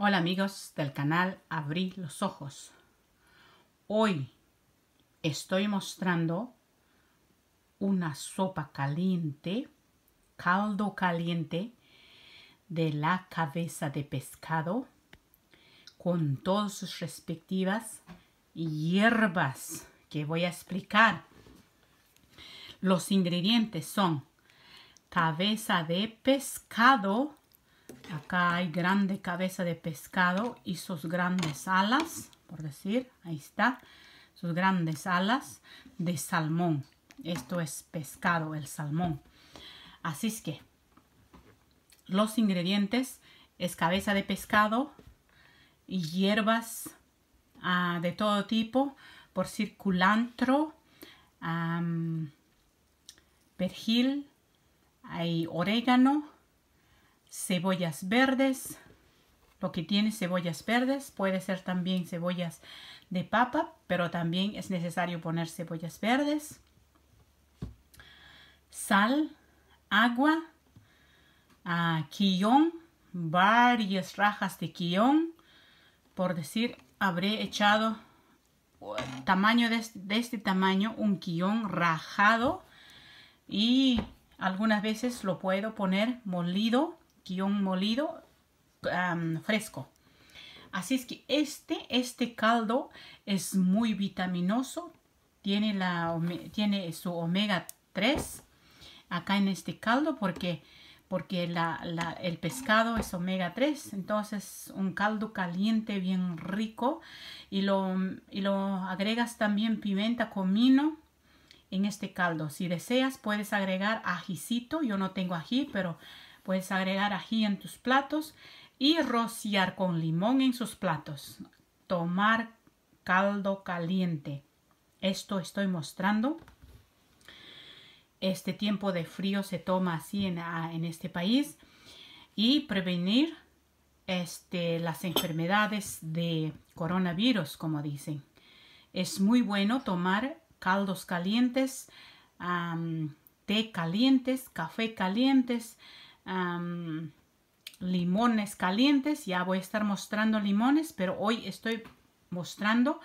Hola amigos del canal Abrí los Ojos. Hoy estoy mostrando una sopa caliente, caldo caliente de la cabeza de pescado con todas sus respectivas hierbas que voy a explicar. Los ingredientes son cabeza de pescado Acá hay grande cabeza de pescado y sus grandes alas, por decir, ahí está, sus grandes alas de salmón. Esto es pescado, el salmón. Así es que los ingredientes es cabeza de pescado, y hierbas ah, de todo tipo, por circulantro, pergil, perjil, hay orégano, cebollas verdes, lo que tiene cebollas verdes, puede ser también cebollas de papa, pero también es necesario poner cebollas verdes, sal, agua, ah, quillón, varias rajas de quillón, por decir, habré echado uh, tamaño de, de este tamaño, un quillón rajado y algunas veces lo puedo poner molido molido fresco. Así es que este, este caldo es muy vitaminoso, tiene, la, tiene su omega 3 acá en este caldo porque, porque el pescado es omega 3, entonces un caldo caliente bien rico y lo, y lo agregas también pimenta, comino en este caldo. Si deseas puedes agregar ajicito, yo no tengo ají pero Puedes agregar ají en tus platos y rociar con limón en sus platos. Tomar caldo caliente. Esto estoy mostrando. Este tiempo de frío se toma así en, ah, en este país y prevenir este, las enfermedades de coronavirus, como dicen. Es muy bueno tomar caldos calientes, té calientes, café calientes, limones calientes. Ya voy a estar mostrando limones, pero hoy estoy mostrando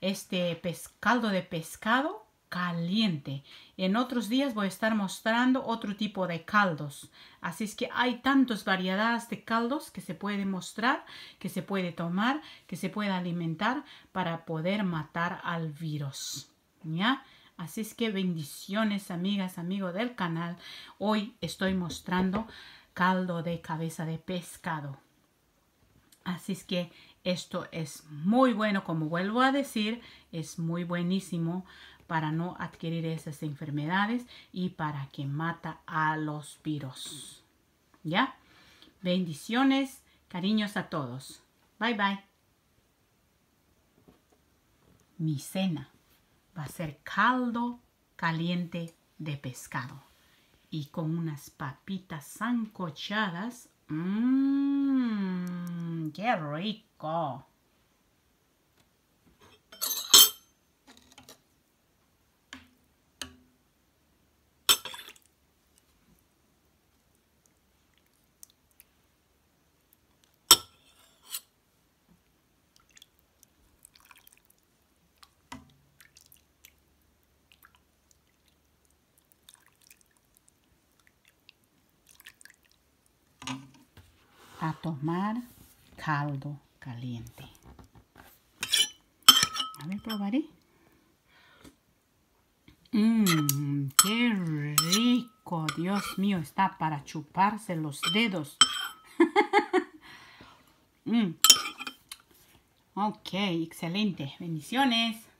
este caldo de pescado caliente. En otros días voy a estar mostrando otro tipo de caldos. Así es que hay tantas variedades de caldos que se puede mostrar, que se puede tomar, que se puede alimentar para poder matar al virus. ¿Ya? Así es que bendiciones, amigas, amigos del canal. Hoy estoy mostrando caldo de cabeza de pescado. Así es que esto es muy bueno, como vuelvo a decir, es muy buenísimo para no adquirir esas enfermedades y para que mata a los virus. ¿Ya? Bendiciones, cariños a todos. Bye bye. Mi cena va a ser caldo caliente de pescado y con unas papitas sancochadas. ¡Mmm! ¡Qué rico! a tomar caldo caliente. A ver, probaré. Mmm, qué rico, Dios mío, está para chuparse los dedos. Mm. Ok, excelente. Bendiciones.